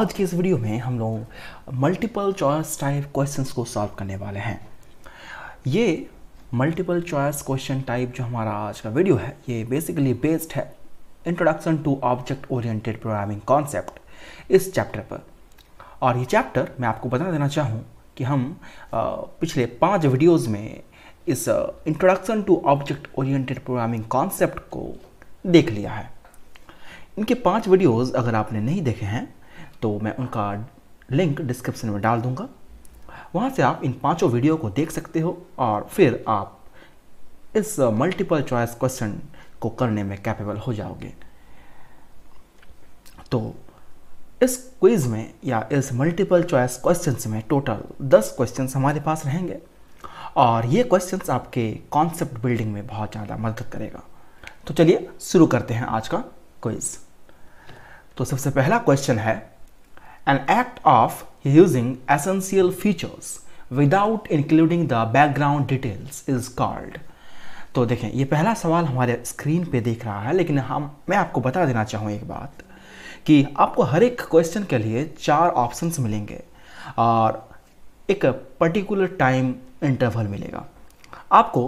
आज के इस वीडियो में हम लोग मल्टीपल चॉइस टाइप क्वेश्चंस को सॉल्व करने वाले हैं ये मल्टीपल चॉइस क्वेश्चन टाइप जो हमारा आज का वीडियो है ये बेसिकली बेस्ड है introduction to object oriented programming concept इस चैप्टर पर और ये चैप्टर मैं आपको बता देना चाहूँ कि हम पिछले पाँच वीडियोज़ में इस introduction to object oriented programming concept को देख लिया है इनके पांच वीडियोस अगर आपने नहीं देखे हैं तो मैं उनका लिंक डिस्क्रिप्शन में डाल दूंगा वहाँ से आप इन पाँचों वीडियो को देख सकते हो और फिर आप इस मल्टीपल चॉइस क्वेश्चन को करने में कैपेबल हो जाओगे तो इस क्विज में या इस मल्टीपल चॉइस क्वेश्चन में टोटल दस क्वेश्चन हमारे पास रहेंगे और ये क्वेश्चन आपके कॉन्सेप्ट बिल्डिंग में बहुत ज़्यादा मदद करेगा तो चलिए शुरू करते हैं आज का क्विज तो सबसे पहला क्वेश्चन है an act of using essential features without including the background details is called तो देखें ये पहला सवाल हमारे स्क्रीन पे देख रहा है लेकिन हम मैं आपको बता देना चाहूँ एक बात कि आपको हर एक क्वेश्चन के लिए चार ऑप्शंस मिलेंगे और एक पर्टिकुलर टाइम इंटरवल मिलेगा आपको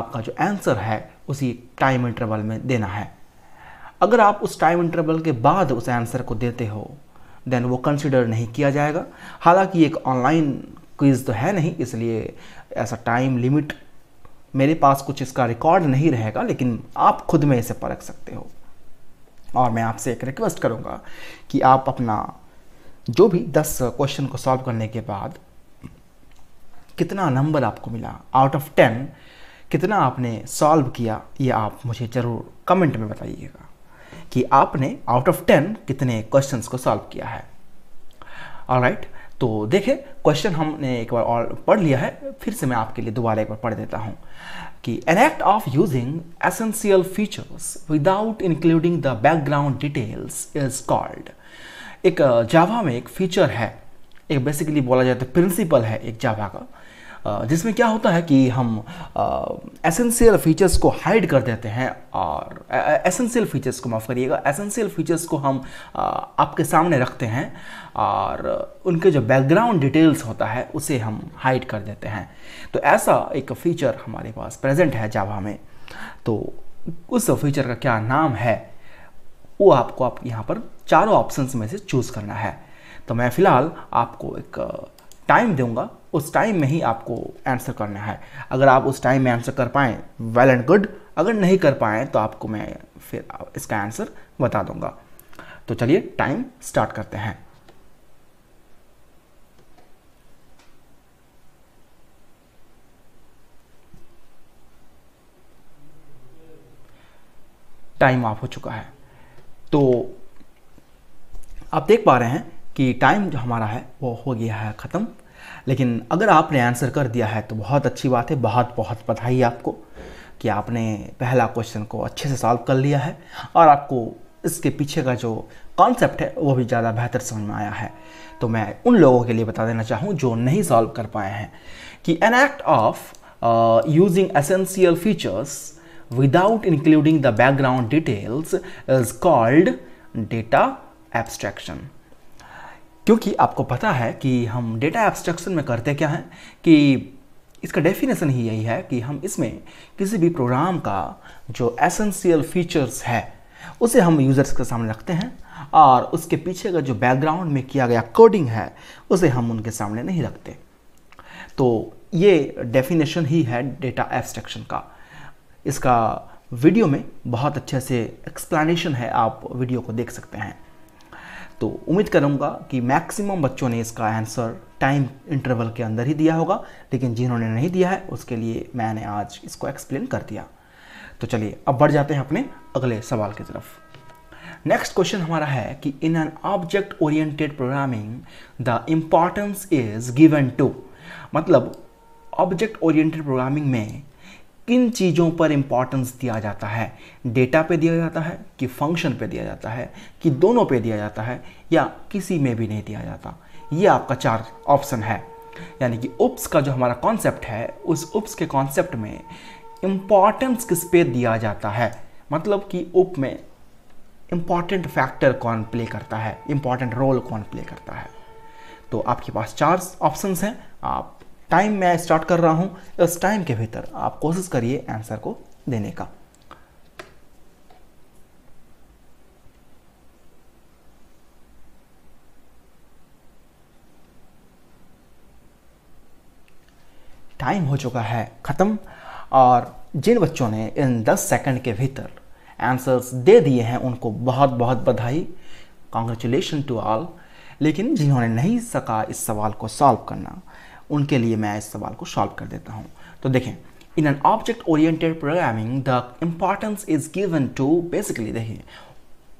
आपका जो आंसर है उसी टाइम इंटरवल में देना है अगर आप उस टाइम इंटरवल के बाद उस आंसर को देते हो देन वो कंसिडर नहीं किया जाएगा हालांकि एक ऑनलाइन क्विज़ तो है नहीं इसलिए ऐसा टाइम लिमिट मेरे पास कुछ इसका रिकॉर्ड नहीं रहेगा लेकिन आप खुद में इसे परख सकते हो और मैं आपसे एक रिक्वेस्ट करूँगा कि आप अपना जो भी दस क्वेश्चन को सॉल्व करने के बाद कितना नंबर आपको मिला आउट ऑफ टेन कितना आपने सॉल्व किया ये आप मुझे ज़रूर कमेंट में बताइएगा कि आपने आउट ऑफ टेन कितने क्वेश्चंस को सॉल्व किया है ऑलराइट तो देखें क्वेश्चन हमने एक बार और पढ़ लिया है फिर से मैं आपके लिए दोबारा एक बार पढ़ देता हूँ कि an act of using essential features without including the background details is called एक जावा uh, में एक फीचर है एक बेसिकली बोला जाए तो प्रिंसिपल है एक जावा का जिसमें क्या होता है कि हम एसेंशियल फीचर्स को हाइड कर देते हैं और एसेंशियल फीचर्स को माफ़ करिएगा एसेंशियल फीचर्स को हम आपके सामने रखते हैं और उनके जो बैकग्राउंड डिटेल्स होता है उसे हम हाइड कर देते हैं तो ऐसा एक फ़ीचर हमारे पास प्रेजेंट है जावा में तो उस फीचर का क्या नाम है वो आपको आप यहाँ पर चारों ऑप्शंस में से चूज़ करना है तो मैं फ़िलहाल आपको एक टाइम दूंगा उस टाइम में ही आपको आंसर करना है अगर आप उस टाइम में आंसर कर पाएँ वेल एंड गुड अगर नहीं कर पाएँ तो आपको मैं फिर इसका आंसर बता दूंगा तो चलिए टाइम स्टार्ट करते हैं टाइम ऑफ हो चुका है तो आप देख पा रहे हैं कि टाइम जो हमारा है वो हो गया है ख़त्म लेकिन अगर आपने आंसर कर दिया है तो बहुत अच्छी बात है बहुत बहुत बधाई आपको कि आपने पहला क्वेश्चन को अच्छे से सॉल्व कर लिया है और आपको इसके पीछे का जो कॉन्सेप्ट है वो भी ज़्यादा बेहतर समझ में आया है तो मैं उन लोगों के लिए बता देना चाहूँ जो नहीं सॉल्व कर पाए हैं कि an act of using essential features without including the background details is called data abstraction क्योंकि आपको पता है कि हम डेटा एब्स्ट्रक्शन में करते क्या हैं कि इसका डेफिनेशन ही यही है कि हम इसमें किसी भी प्रोग्राम का जो एसेंशियल फीचर्स है उसे हम यूज़र्स के सामने रखते हैं और उसके पीछे का जो बैकग्राउंड में किया गया कोडिंग है उसे हम उनके सामने नहीं रखते तो ये डेफिनेशन ही है डेटा एब्स्ट्रक्शन का इसका वीडियो में बहुत अच्छे से एक्सप्लेनेशन है आप वीडियो को देख सकते हैं तो उम्मीद करूँगा कि मैक्सिमम बच्चों ने इसका आंसर टाइम इंटरवल के अंदर ही दिया होगा लेकिन जिन्होंने नहीं दिया है उसके लिए मैंने आज इसको एक्सप्लेन कर दिया तो चलिए अब बढ़ जाते हैं अपने अगले सवाल की तरफ नेक्स्ट क्वेश्चन हमारा है कि in an object oriented programming the importance is given to मतलब ऑब्जेक्ट ओरिएंटेड प्रोग्रामिंग में किन चीज़ों पर इम्पॉर्टेंस दिया जाता है डेटा पे दिया जाता है कि फंक्शन पे दिया जाता है कि दोनों पे दिया जाता है या किसी में भी नहीं दिया जाता ये आपका चार ऑप्शन है यानी कि उप्स का जो हमारा कॉन्सेप्ट है उस उप्स के कॉन्सेप्ट में इम्पॉर्टेंस किस पे दिया जाता है मतलब कि उप में इम्पॉर्टेंट फैक्टर कौन प्ले करता है इम्पॉर्टेंट रोल कौन प्ले करता है तो आपके पास चार ऑप्शंस हैं आप टाइम मैं स्टार्ट कर रहा हूं इस टाइम के भीतर आप कोशिश करिए आंसर को देने का टाइम हो चुका है ख़त्म और जिन बच्चों ने इन 10 सेकंड के भीतर आंसर्स दे दिए हैं उनको बहुत बहुत बधाई कॉन्ग्रेचुलेशन टू ऑल लेकिन जिन्होंने नहीं सका इस सवाल को सॉल्व करना उनके लिए मैं इस सवाल को सॉल्व कर देता हूँ तो देखें in an object oriented programming the importance is given to basically देखिए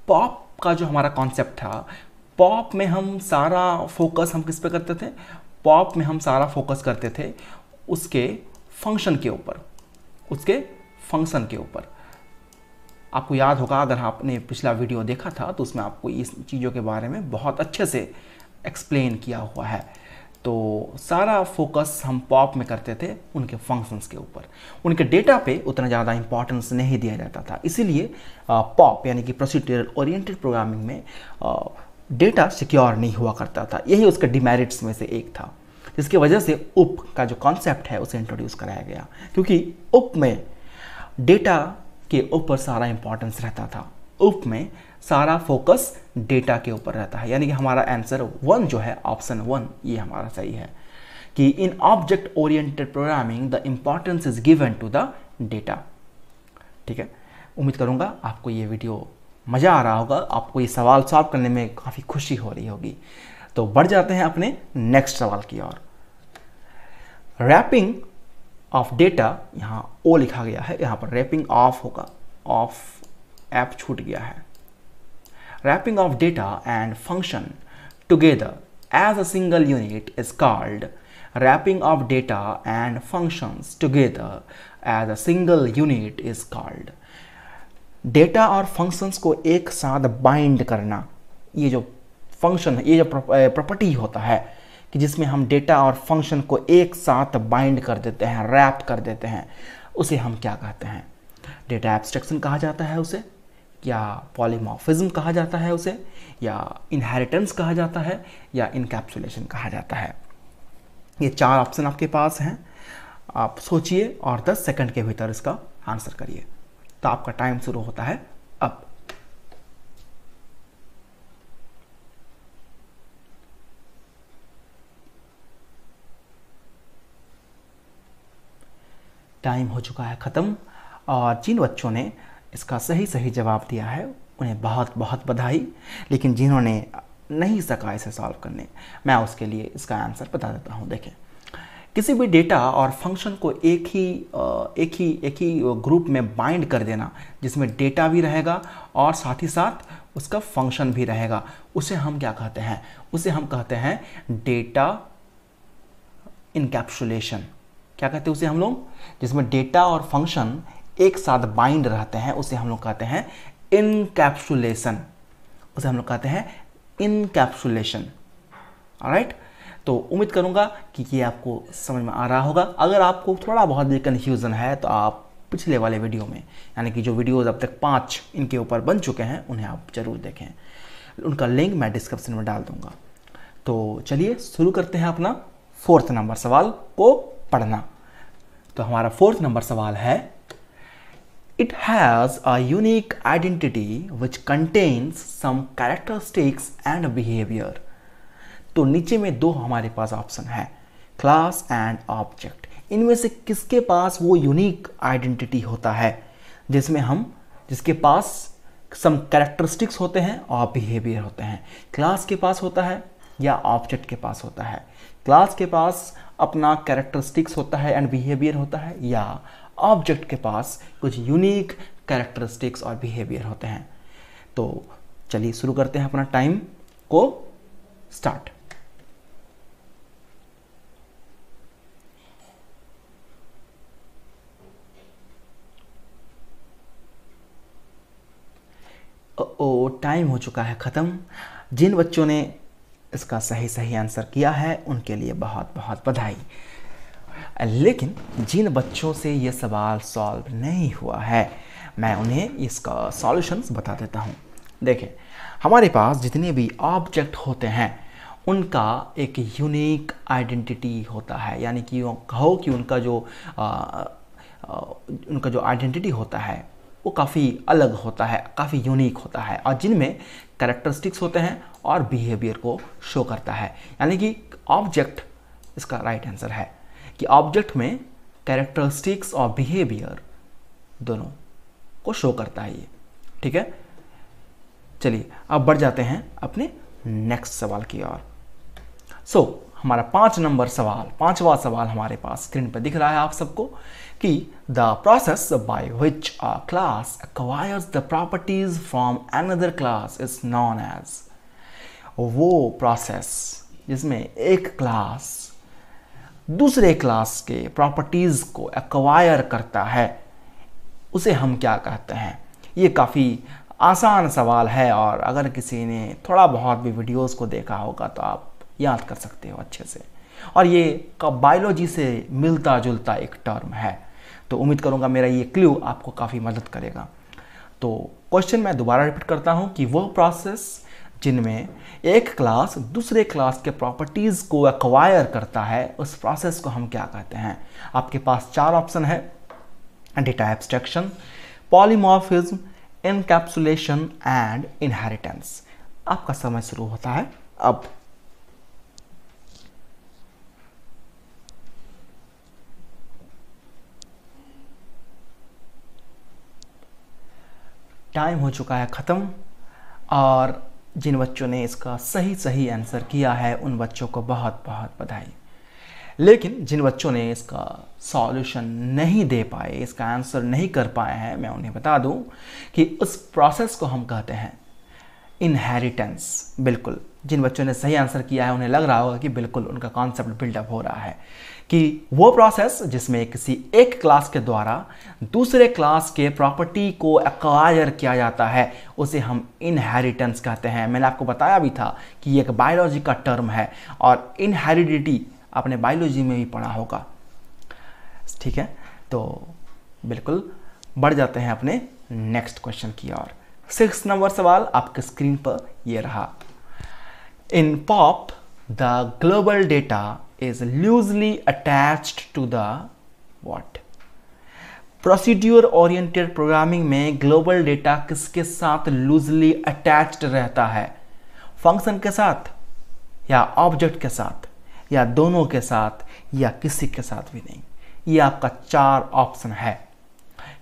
पॉप का जो हमारा कॉन्सेप्ट था पॉप में हम सारा फोकस हम किस पे करते थे पॉप में हम सारा फोकस करते थे उसके फंक्शन के ऊपर उसके फंक्शन के ऊपर आपको याद होगा अगर आपने पिछला वीडियो देखा था तो उसमें आपको इस चीज़ों के बारे में बहुत अच्छे से एक्सप्लेन किया हुआ है तो सारा फोकस हम पॉप में करते थे उनके फंक्शंस के ऊपर उनके डेटा पे उतना ज़्यादा इम्पोर्टेंस नहीं दिया जाता था इसीलिए पॉप यानी कि प्रोसीडरल ओरिएंटेड प्रोग्रामिंग में डेटा सिक्योर नहीं हुआ करता था यही उसके डिमेरिट्स में से एक था जिसकी वजह से उप का जो कॉन्सेप्ट है उसे इंट्रोड्यूस कराया गया क्योंकि उप में डेटा के ऊपर सारा इंपॉर्टेंस रहता था उप में सारा फोकस डेटा के ऊपर रहता है यानी कि हमारा आंसर वन जो है ऑप्शन वन ये हमारा सही है कि in object oriented programming the importance is given to the data ठीक है उम्मीद करूंगा आपको ये वीडियो मज़ा आ रहा होगा आपको ये सवाल सॉल्व करने में काफ़ी खुशी हो रही होगी तो बढ़ जाते हैं अपने नेक्स्ट सवाल की ओर रैपिंग ऑफ डेटा यहां ओ लिखा गया है यहां पर रैपिंग ऑफ होगा ऑफ ऐप छूट गया है wrapping of data and function together as a single unit is called wrapping of data and functions together as a single unit is called data और फंक्शंस को एक साथ बाइंड करना ये जो फंक्शन है ये जो प्रॉपर्टी होता है कि जिसमें हम डेटा और फंक्शन को एक साथ बाइंड कर देते हैं रैप कर देते हैं उसे हम क्या कहते हैं डेटा एब्स्ट्रैक्शन कहा जाता है उसे या पॉलीमॉर्फिज्म कहा जाता है उसे या इनहेरिटेंस कहा जाता है या इनकैप्सुलेशन कहा जाता है ये चार ऑप्शन आपके पास हैं आप सोचिए और 10 सेकंड के भीतर इसका आंसर करिए तो आपका टाइम शुरू होता है अब टाइम हो चुका है ख़त्म और जिन बच्चों ने इसका सही सही जवाब दिया है उन्हें बहुत बहुत बधाई लेकिन जिन्होंने नहीं सका इसे सॉल्व करने मैं उसके लिए इसका आंसर बता देता हूँ देखें किसी भी डेटा और फंक्शन को एक ही एक ही एक ही ग्रुप में बाइंड कर देना जिसमें डेटा भी रहेगा और साथ ही साथ उसका फंक्शन भी रहेगा उसे हम क्या कहते हैं उसे हम कहते हैं डेटा इनकैप्सुलेशन क्या कहते हैं उसे हम लोग जिसमें डेटा और फंक्शन एक साथ बाइंड रहते हैं उसे हम लोग कहते हैं इनकैप्सुलेशन उसे हम लोग कहते हैं इनकैप्सुलेशन राइट तो उम्मीद करूंगा कि ये आपको समझ में आ रहा होगा अगर आपको थोड़ा बहुत भी कन्फ्यूज़न है तो आप पिछले वाले वीडियो में यानी कि जो वीडियोज़ अब तक पाँच इनके ऊपर बन चुके हैं उन्हें आप ज़रूर देखें उनका लिंक मैं डिस्क्रिप्शन में डाल दूंगा तो चलिए शुरू करते हैं अपना फोर्थ नंबर सवाल को पढ़ना तो हमारा फोर्थ नंबर सवाल है It has a unique identity which contains some characteristics and behavior. तो नीचे में दो हमारे पास ऑप्शन है क्लास एंड ऑब्जेक्ट इनमें से किसके पास वो यूनिक आइडेंटिटी होता है जिसमें हम जिसके पास सम कैरेक्टरिस्टिक्स होते हैं और बिहेवियर होते हैं क्लास के पास होता है या ऑब्जेक्ट के पास होता है क्लास के पास अपना कैरेक्टरिस्टिक्स होता है एंड बिहेवियर होता है या ऑब्जेक्ट के पास कुछ यूनिक कैरेक्टरिस्टिक्स और बिहेवियर होते हैं तो चलिए शुरू करते हैं अपना टाइम को स्टार्ट ओ टाइम हो चुका है ख़त्म जिन बच्चों ने इसका सही सही आंसर किया है उनके लिए बहुत बहुत बधाई लेकिन जिन बच्चों से ये सवाल सॉल्व नहीं हुआ है मैं उन्हें इसका सॉल्यूशंस बता देता हूँ देखें हमारे पास जितने भी ऑब्जेक्ट होते हैं उनका एक यूनिक आइडेंटिटी होता है यानी कि कहो कि उनका जो आ, आ, उनका जो आइडेंटिटी होता है वो काफ़ी अलग होता है काफ़ी यूनिक होता है और जिनमें करेक्टरिस्टिक्स होते हैं और बिहेवियर को शो करता है यानी कि ऑब्जेक्ट इसका राइट right आंसर है कि ऑब्जेक्ट में कैरेक्टरिस्टिक्स और बिहेवियर दोनों को शो करता है ये ठीक है चलिए अब बढ़ जाते हैं अपने नेक्स्ट सवाल की ओर सो so, हमारा पांच नंबर सवाल पांचवा सवाल हमारे पास स्क्रीन पर दिख रहा है आप सबको कि the process by which a class acquires the properties from another class is known as वो प्रोसेस जिसमें एक क्लास दूसरे क्लास के प्रॉपर्टीज़ को एक्वायर करता है उसे हम क्या कहते हैं ये काफ़ी आसान सवाल है और अगर किसी ने थोड़ा बहुत भी वीडियोस को देखा होगा तो आप याद कर सकते हो अच्छे से और ये बायोलॉजी से मिलता जुलता एक टर्म है तो उम्मीद करूँगा मेरा ये क्ल्यू आपको काफ़ी मदद करेगा तो क्वेश्चन मैं दोबारा रिपीट करता हूँ कि वो प्रोसेस जिनमें एक क्लास दूसरे क्लास के प्रॉपर्टीज़ को एक्वायर करता है उस प्रोसेस को हम क्या कहते हैं आपके पास चार ऑप्शन है data abstraction polymorphism encapsulation and inheritance आपका समय शुरू होता है अब टाइम हो चुका है ख़त्म और जिन बच्चों ने इसका सही सही आंसर किया है उन बच्चों को बहुत बहुत बधाई लेकिन जिन बच्चों ने इसका सॉल्यूशन नहीं दे पाए इसका आंसर नहीं कर पाए हैं मैं उन्हें बता दूं कि उस प्रोसेस को हम कहते हैं इनहेरिटेंस बिल्कुल जिन बच्चों ने सही आंसर किया है उन्हें लग रहा होगा कि बिल्कुल उनका कॉन्सेप्ट बिल्डअप हो रहा है कि वो प्रोसेस जिसमें किसी एक क्लास के द्वारा दूसरे क्लास के प्रॉपर्टी को एक्वायर किया जाता है उसे हम इनहेरिटेंस कहते हैं मैंने आपको बताया भी था कि ये एक बायोलॉजी का टर्म है और इनहेरिडिटी आपने बायोलॉजी में भी पढ़ा होगा ठीक है तो बिल्कुल बढ़ जाते हैं अपने नेक्स्ट क्वेश्चन की ओर सिक्स नंबर सवाल आपके स्क्रीन पर यह रहा in POP the global data is loosely attached to the what procedure oriented programming में ग्लोबल डेटा किसके साथ लूजली अटैच्ड रहता है फंक्शन के साथ या ऑब्जेक्ट के साथ या दोनों के साथ या किसी के साथ भी नहीं ये आपका चार ऑप्शन है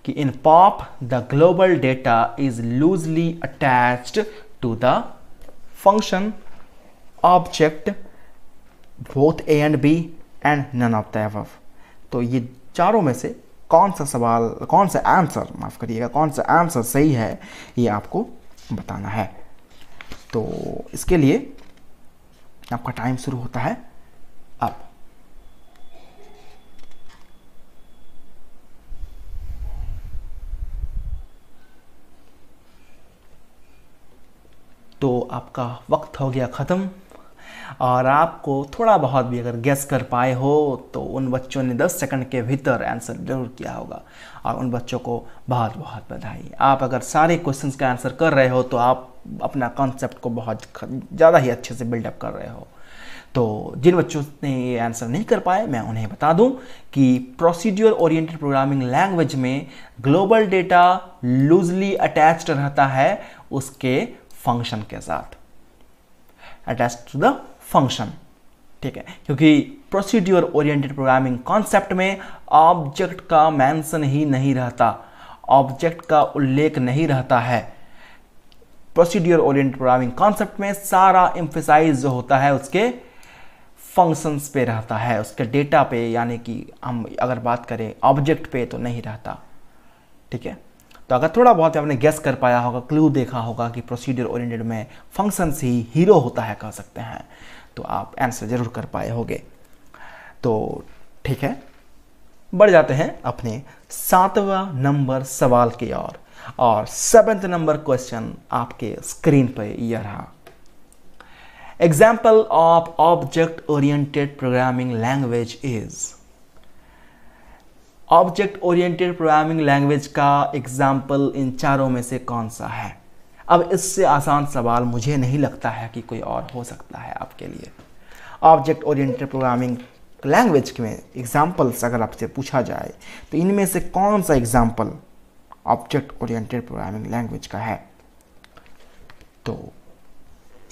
कि in POP the global data is loosely attached to the function object both A and B and none of the above तो ये चारों में से कौन सा सवाल कौन सा आंसर माफ़ करिएगा कौन सा आंसर सही है ये आपको बताना है तो इसके लिए आपका टाइम शुरू होता है अब तो आपका वक्त हो गया ख़त्म और आपको थोड़ा बहुत भी अगर गैस कर पाए हो तो उन बच्चों ने 10 सेकंड के भीतर आंसर जरूर किया होगा और उन बच्चों को बहुत बहुत बधाई आप अगर सारे क्वेश्चंस का आंसर कर रहे हो तो आप अपना कॉन्सेप्ट को बहुत ज़्यादा ही अच्छे से बिल्डअप कर रहे हो तो जिन बच्चों ने ये आंसर नहीं कर पाए मैं उन्हें बता दूं कि प्रोसीड्यूर ओरिएंटेड प्रोग्रामिंग लैंग्वेज में ग्लोबल डेटा लूजली अटैच्ड रहता है उसके फंक्शन के साथ अटैच टू द फंक्शन ठीक है क्योंकि प्रोसीड्योर ओरिएंटेड प्रोग्रामिंग कॉन्सेप्ट में ऑब्जेक्ट का मैंसन ही नहीं रहता ऑब्जेक्ट का उल्लेख नहीं रहता है प्रोसीड्योर ओरिएंटेड प्रोग्रामिंग कॉन्सेप्ट में सारा इम्फेसाइज जो होता है उसके फंक्शंस पे रहता है उसके डेटा पे यानी कि हम अगर बात करें ऑब्जेक्ट पे तो नहीं रहता ठीक है तो अगर थोड़ा बहुत आपने गेस कर पाया होगा क्लू देखा होगा कि प्रोसीड्योर ओरिएंटेड में फंक्शंस ही हीरो होता है कह सकते हैं तो आप आंसर ज़रूर कर पाए होंगे तो ठीक है बढ़ जाते हैं अपने सातवां नंबर सवाल की ओर और, और सेवेंथ नंबर क्वेश्चन आपके स्क्रीन पर यह रहा example of object oriented programming language is object oriented programming language का एग्जाम्पल इन चारों में से कौन सा है अब इससे आसान सवाल मुझे नहीं लगता है कि कोई और हो सकता है आपके लिए ऑब्जेक्ट ओरिएंटेड प्रोग्रामिंग लैंग्वेज में एग्जाम्पल्स अगर आपसे पूछा जाए तो इनमें से कौन सा example object oriented programming language का है तो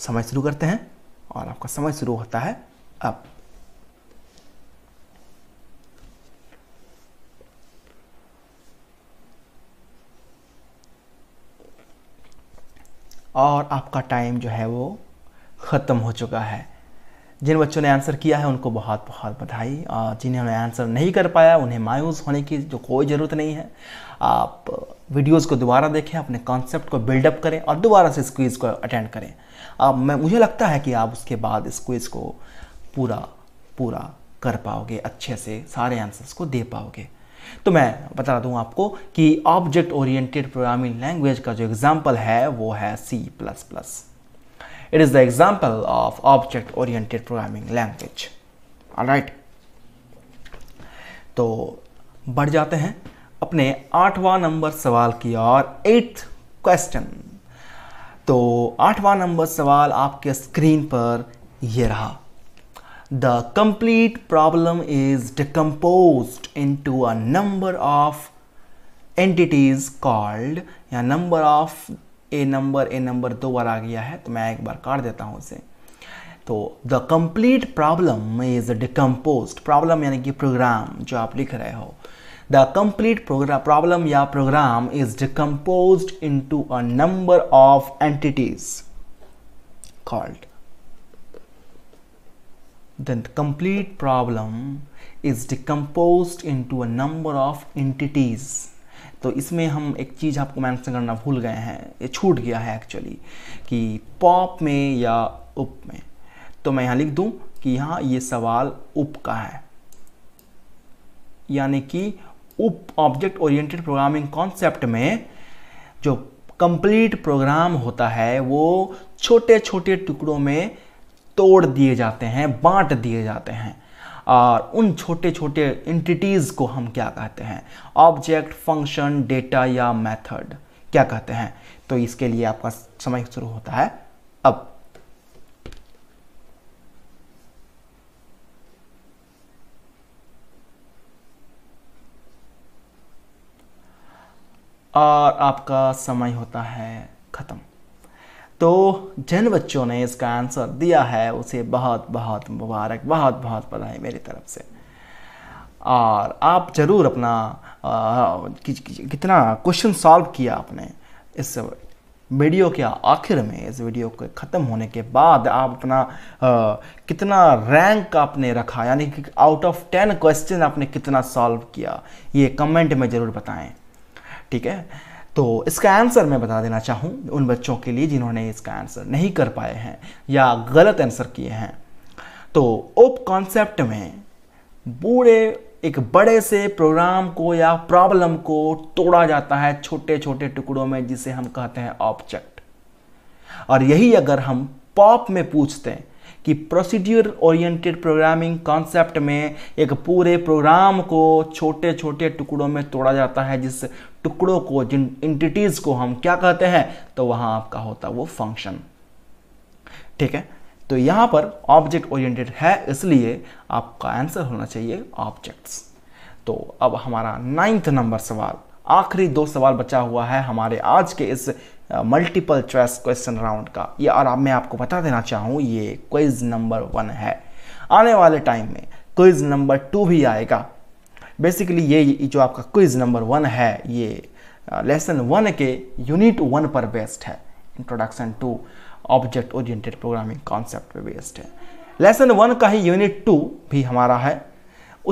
समय शुरू करते हैं और आपका समय शुरू होता है अब और आपका टाइम जो है वो ख़त्म हो चुका है जिन बच्चों ने आंसर किया है उनको बहुत बहुत बधाई और जिन्होंने आंसर नहीं कर पाया उन्हें मायूस होने की जो कोई ज़रूरत नहीं है आप वीडियोस को दोबारा देखें अपने कॉन्सेप्ट को बिल्डअप करें और दोबारा से इस को अटेंड करें अब मैं मुझे लगता है कि आप उसके बाद इस को पूरा पूरा कर पाओगे अच्छे से सारे आंसर्स को दे पाओगे तो मैं बता दूं आपको कि ऑब्जेक्ट ओरिएंटेड प्रोग्रामिंग लैंग्वेज का जो एग्जाम्पल है वो है C plus plus it is the example of object oriented programming language right तो बढ़ जाते हैं अपने आठवां नंबर सवाल की और एट क्वेश्चन तो आठवां नंबर सवाल आपके स्क्रीन पर यह रहा complete complete is is decomposed into a number of entities called या number of a number a number दो बार आ गया है तो मैं एक बार काट देता हूं उसे तो the complete problem is decompose problem यानी कि प्रोग्राम जो आप लिख रहे हो द कंप्लीट प्रोग्राम प्रॉब्लम या program is decompose into a number of entities called then the complete problem is decomposed into a number of entities तो इसमें हम एक चीज़ आपको मैंसन करना भूल गए हैं ये छूट गया है एक्चुअली कि पॉप में या उप में तो मैं यहाँ लिख दूँ कि यहाँ ये सवाल उप का है यानी कि उप ऑब्जेक्ट ओरिएंटेड प्रोग्रामिंग कॉन्सेप्ट में जो कंप्लीट प्रोग्राम होता है वो छोटे छोटे टुकड़ों में तोड़ दिए जाते हैं बांट दिए जाते हैं और उन छोटे छोटे इंटिटीज को हम क्या कहते हैं ऑब्जेक्ट फंक्शन डेटा या मेथड क्या कहते हैं तो इसके लिए आपका समय शुरू होता है अब और आपका समय होता है ख़त्म तो जिन बच्चों ने इसका आंसर दिया है उसे बहुत बहुत मुबारक बहुत बहुत बधाई मेरी तरफ से और आप ज़रूर अपना कितना क्वेश्चन सॉल्व किया आपने इस वीडियो के आखिर में इस वीडियो के ख़त्म होने के बाद आप अपना आ, कितना रैंक आपने रखा यानी कि आउट ऑफ टेन क्वेश्चन आपने कितना सॉल्व किया ये कमेंट में ज़रूर बताएं ठीक है तो इसका आंसर मैं बता देना चाहूँ उन बच्चों के लिए जिन्होंने इसका आंसर नहीं कर पाए हैं या गलत आंसर किए हैं तो ओप कॉन्सेप्ट में बूढ़े एक बड़े से प्रोग्राम को या प्रॉब्लम को तोड़ा जाता है छोटे छोटे टुकड़ों में जिसे हम कहते हैं ऑब्जेक्ट और यही अगर हम पॉप में पूछते हैं कि प्रोसीड्यूर ओरिएंटेड प्रोग्रामिंग कॉन्सेप्ट में एक पूरे प्रोग्राम को छोटे छोटे टुकड़ों में तोड़ा जाता है जिस टुकड़ों को जिन इंटिटीज़ को हम क्या कहते हैं तो वहां आपका होता वो फंक्शन ठीक है तो यहां पर ऑब्जेक्ट ओरिएंटेड है इसलिए आपका आंसर होना चाहिए ऑब्जेक्ट्स तो अब हमारा नाइन्थ नंबर सवाल आखिरी दो सवाल बचा हुआ है हमारे आज के इस मल्टीपल चॉइस क्वेश्चन राउंड का ये और अब मैं आपको बता देना चाहूँ ये क्विज नंबर वन है आने वाले टाइम में क्विज नंबर टू भी आएगा बेसिकली ये जो आपका क्विज नंबर वन है ये लेसन वन के यूनिट वन पर बेस्ड है introduction to object oriented programming concept पे बेस्ड है लेसन वन का ही यूनिट टू भी हमारा है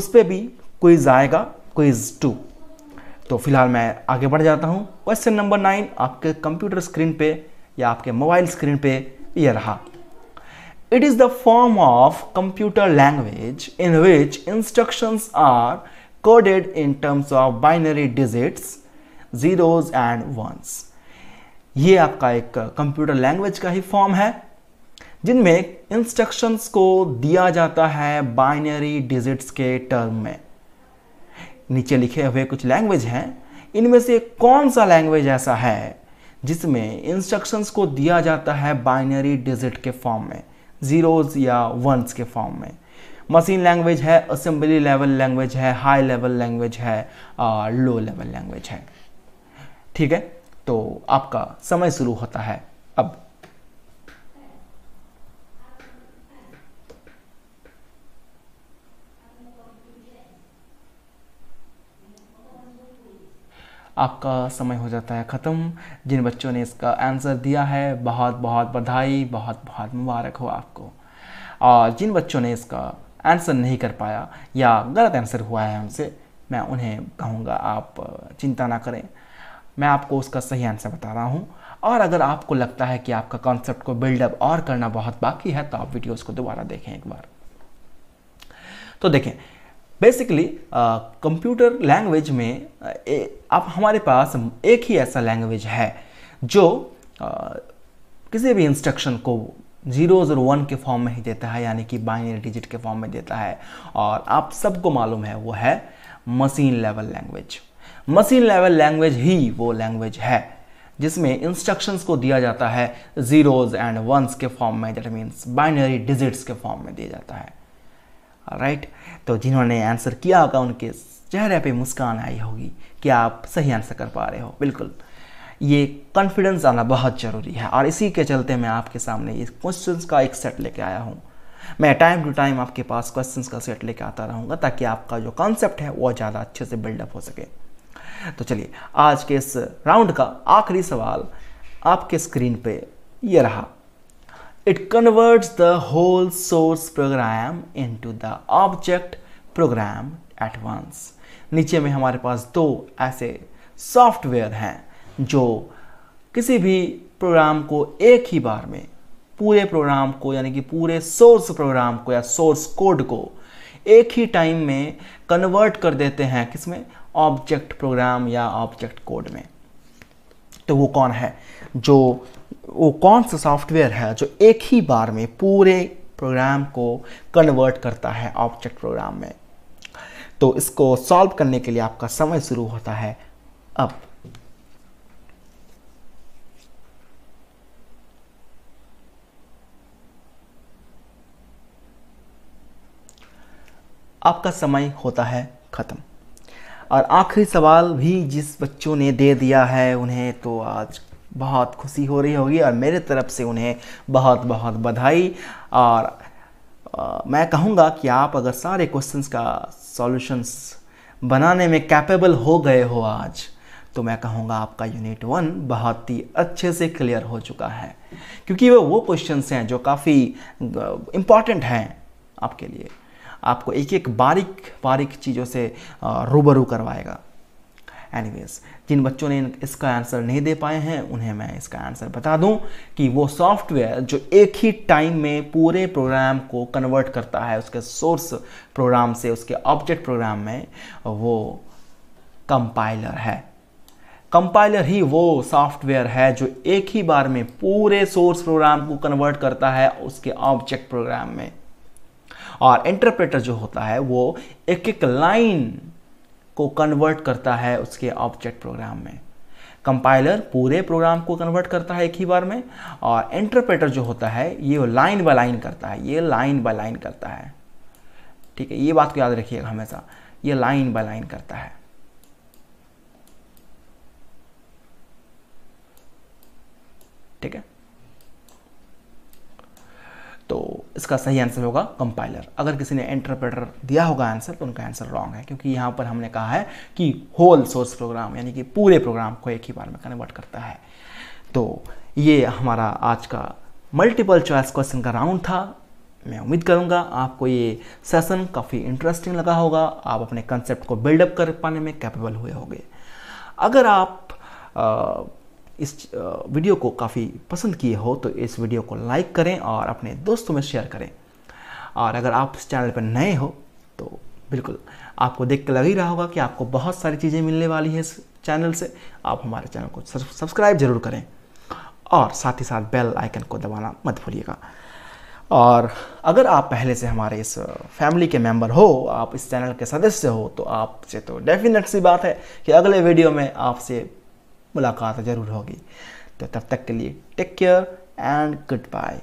उस पर भी क्विज आएगा क्विज टू तो फिलहाल मैं आगे बढ़ जाता हूँ क्वेश्चन नंबर नाइन आपके कंप्यूटर स्क्रीन पे या आपके मोबाइल स्क्रीन पे ये रहा it is the form of computer language in which instructions are coded in terms of binary digits zeros and ones ये आपका एक कंप्यूटर लैंग्वेज का ही फॉर्म है जिनमें इंस्ट्रक्शंस को दिया जाता है बाइनरी डिजिट्स के टर्म में नीचे लिखे हुए कुछ लैंग्वेज हैं इनमें से कौन सा लैंग्वेज ऐसा है जिसमें इंस्ट्रक्शंस को दिया जाता है बाइनरी डिजिट के फॉर्म में ज़ीरोज़ या वंस के फॉर्म में मशीन लैंग्वेज है असेंबली लेवल लैंग्वेज है हाई लेवल लैंग्वेज है और लो लेवल लैंग्वेज है ठीक है तो आपका समय शुरू होता है अब आपका समय हो जाता है ख़त्म जिन बच्चों ने इसका आंसर दिया है बहुत बहुत बधाई बहुत बहुत मुबारक हो आपको और जिन बच्चों ने इसका आंसर नहीं कर पाया या गलत आंसर हुआ है उनसे मैं उन्हें कहूँगा आप चिंता ना करें मैं आपको उसका सही आंसर बता रहा हूँ और अगर आपको लगता है कि आपका कॉन्सेप्ट को बिल्डअप और करना बहुत बाकी है तो आप वीडियोज़ को दोबारा देखें एक बार तो देखें बेसिकली कंप्यूटर लैंग्वेज में uh, आप हमारे पास एक ही ऐसा लैंग्वेज है जो आ, uh, किसी भी इंस्ट्रक्शन को जीरोज और वन के फॉर्म में ही देता है यानी कि बाइनरी डिजिट के फॉर्म में देता है और आप सबको मालूम है वो है machine level language machine level language ही वो लैंग्वेज है जिसमें इंस्ट्रक्शंस को दिया जाता है जीरोज एंड वंस के फॉर्म में दैट मीन्स बाइनरी डिजिट्स के फॉर्म में दिया जाता है राइट तो जिन्होंने आंसर किया होगा उनके चेहरे पे मुस्कान आई होगी कि आप सही आंसर कर पा रहे हो बिल्कुल ये कॉन्फिडेंस आना बहुत ज़रूरी है और इसी के चलते मैं आपके सामने इस क्वेश्चंस का एक सेट लेके आया हूँ मैं टाइम टू टाइम आपके पास क्वेश्चंस का सेट लेके आता रहूँगा ताकि आपका जो कॉन्सेप्ट है वो ज़्यादा अच्छे से बिल्डअप हो सके तो चलिए आज के इस राउंड का आखिरी सवाल आपके स्क्रीन पे ये रहा It converts the whole source program into the object program at once. नीचे में हमारे पास दो ऐसे सॉफ्टवेयर हैं जो किसी भी प्रोग्राम को एक ही बार में पूरे प्रोग्राम को यानी कि पूरे सोर्स प्रोग्राम को या सोर्स कोड को एक ही टाइम में कन्वर्ट कर देते हैं किसमें ऑब्जेक्ट प्रोग्राम या ऑब्जेक्ट कोड में तो वो कौन है जो वो कौन सा सॉफ्टवेयर है जो एक ही बार में पूरे प्रोग्राम को कन्वर्ट करता है ऑब्जेक्ट प्रोग्राम में तो इसको सॉल्व करने के लिए आपका समय शुरू होता है अब आपका समय होता है ख़त्म और आखिरी सवाल भी जिस बच्चों ने दे दिया है उन्हें तो आज बहुत खुशी हो रही होगी और मेरे तरफ से उन्हें बहुत बहुत बधाई और आ, मैं कहूँगा कि आप अगर सारे क्वेश्चंस का सॉल्यूशंस बनाने में कैपेबल हो गए हो आज तो मैं कहूँगा आपका यूनिट वन बहुत ही अच्छे से क्लियर हो चुका है क्योंकि वो वो क्वेश्चन हैं जो काफ़ी इम्पॉर्टेंट हैं आपके लिए आपको एक एक बारीक बारीक चीज़ों से रूबरू करवाएगा एनीवेज जिन बच्चों ने इसका आंसर नहीं दे पाए हैं उन्हें मैं इसका आंसर बता दूं कि वो सॉफ्टवेयर जो एक ही टाइम में पूरे प्रोग्राम को कन्वर्ट करता है उसके सोर्स प्रोग्राम से उसके ऑब्जेक्ट प्रोग्राम में वो कंपाइलर है कंपाइलर ही वो सॉफ्टवेयर है जो एक ही बार में पूरे सोर्स प्रोग्राम को कन्वर्ट करता है उसके ऑब्जेक्ट प्रोग्राम में और इंटरप्रेटर जो होता है वो एक एक लाइन को कन्वर्ट करता है उसके ऑब्जेक्ट प्रोग्राम में कंपाइलर पूरे प्रोग्राम को कन्वर्ट करता है एक ही बार में और इंटरप्रेटर जो होता है ये लाइन बाय लाइन करता है ये लाइन बाय लाइन करता है ठीक है ये बात को याद रखिएगा हमेशा ये लाइन बाय लाइन करता है ठीक है तो इसका सही आंसर होगा कंपाइलर अगर किसी ने इंटरप्रेटर दिया होगा आंसर तो उनका आंसर रॉन्ग है क्योंकि यहाँ पर हमने कहा है कि होल सोर्स प्रोग्राम यानी कि पूरे प्रोग्राम को एक ही बार में कन्वर्ट करता है तो ये हमारा आज का मल्टीपल चॉइस क्वेश्चन का राउंड था मैं उम्मीद करूंगा आपको ये सेशन काफ़ी इंटरेस्टिंग लगा होगा आप अपने कंसेप्ट को बिल्डअप कर पाने में कैपेबल हुए होंगे अगर आप आ, इस वीडियो को काफ़ी पसंद किए हो तो इस वीडियो को लाइक करें और अपने दोस्तों में शेयर करें और अगर आप इस चैनल पर नए हो तो बिल्कुल आपको देख कर लग ही रहा होगा कि आपको बहुत सारी चीज़ें मिलने वाली हैं इस चैनल से आप हमारे चैनल को सब्सक्राइब जरूर करें और साथ ही साथ बेल आइकन को दबाना मत भूलिएगा और अगर आप पहले से हमारे इस फैमिली के मेंबर हो आप इस चैनल के सदस्य हो तो आपसे तो डेफिनेट सी बात है कि अगले वीडियो में आपसे मुलाकात ज़रूर होगी तो तब तक के लिए take care and good bye